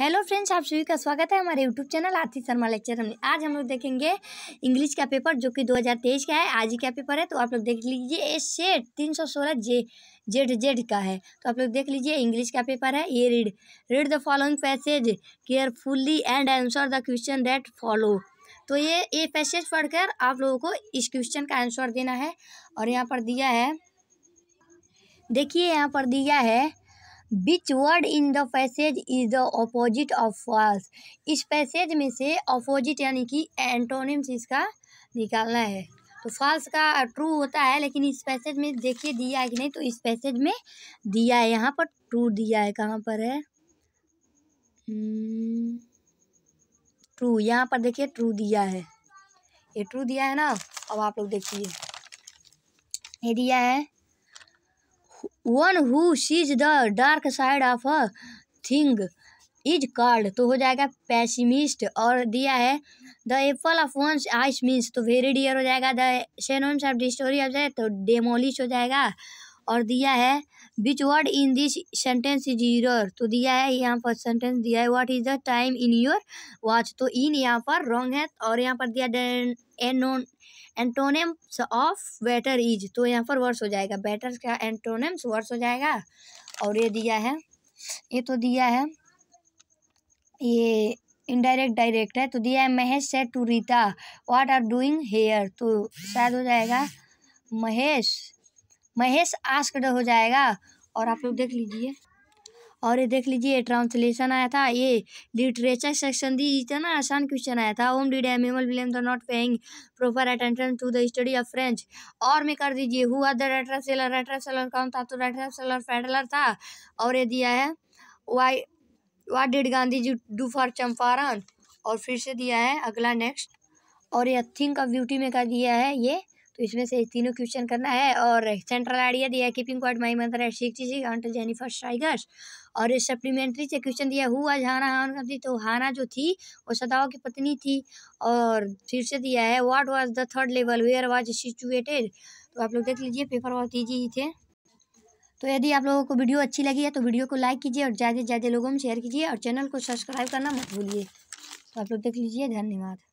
hello friends आप सभी का स्वागत है हमारे YouTube channel Aarti Sharma lecture हमने आज हम लोग देखेंगे इंग्लिश का पेपर जो कि 2023 का है आज ही का पेपर है तो आप लोग देख लीजिए ए सेट तीन सौ सोलह जे जेड जेड का है तो आप लोग देख लीजिए इंग्लिश का पेपर है ये read read the following passage carefully and answer the question that follow तो ये ये पैसेज पढ़कर आप लोगों को इस क्वेश्चन का आंसर देना है और यहाँ पर दिया है देखिए यहाँ पर दिया है which word in the passage is the opposite of false इस पैसेज में से ऑपोजिट यानी कि एंटोनिम्स इसका निकालना है तो फॉल्स का ट्रू होता है लेकिन इस पैसेज में देखिए दिया है कि नहीं तो इस पैसेज में दिया है यहाँ पर ट्रू दिया है कहाँ पर है ट्रू hmm, यहाँ पर देखिए ट्रू दिया है ये ट्रू दिया है ना अब आप लोग देखिए ये दिया है one who sees the dark side of a thing is called तो हो जाएगा पैसिमिस्ट और दिया है the apple of one's eyes means तो वेरी डियर हो जाएगा the synonyms of destroy of जाए तो डेमोलिश हो जाएगा और दिया है which word in this sentence is your तो दिया है यहाँ पर सेंटेंस दिया है what is the time in your watch तो इन यहाँ पर रॉन्ग है और यहाँ पर दिया एनोन एंटोनिम्स ऑफ बेटर इज तो यहाँ पर वर्स हो जाएगा बेटर का एंटोनेम्स वर्स हो जाएगा और ये दिया है ये तो दिया है ये इनडायरेक्ट डायरेक्ट है तो दिया है Mahesh said to Rita what are doing here तो शायद हो जाएगा महेश महेश आस्कड हो जाएगा और आप लोग देख लीजिए और ये देख लीजिए ट्रांसलेशन आया था ये लिटरेचर सेक्शन दी इतना आसान क्वेश्चन आया था ओम डिड एमिमल William the not paying proper attention to the study of French और में कर दीजिए हुआ the retro seller retro seller कौन था तो रेट्रा सेलर फेडलर था और ये दिया है why what did Gandhi ji do for Champaran और फिर से दिया है अगला नेक्स्ट और ये थिंक ऑफ ब्यूटी में कर दिया है ये तो इसमें से तीनों क्वेश्चन करना है और सेंट्रल आइडिया दिया कीपिंग क्वाड माई मंत्र है जेनिफर स्ट्राइगर्स और सप्लीमेंट्री से क्वेश्चन दिया हुआ हाना हान का तो हाना जो थी वो सदाओ की पत्नी थी और फिर से दिया है what was the third level where was situated तो आप लोग देख लीजिए पेपर बहुत ईजी ही थे तो यदि आप लोगों को वीडियो अच्छी लगी है तो वीडियो को लाइक कीजिए और ज़्यादा से ज़्यादा लोगों में शेयर कीजिए और चैनल को सब्सक्राइब करना मत भूलिए तो आप लोग देख लीजिए धन्यवाद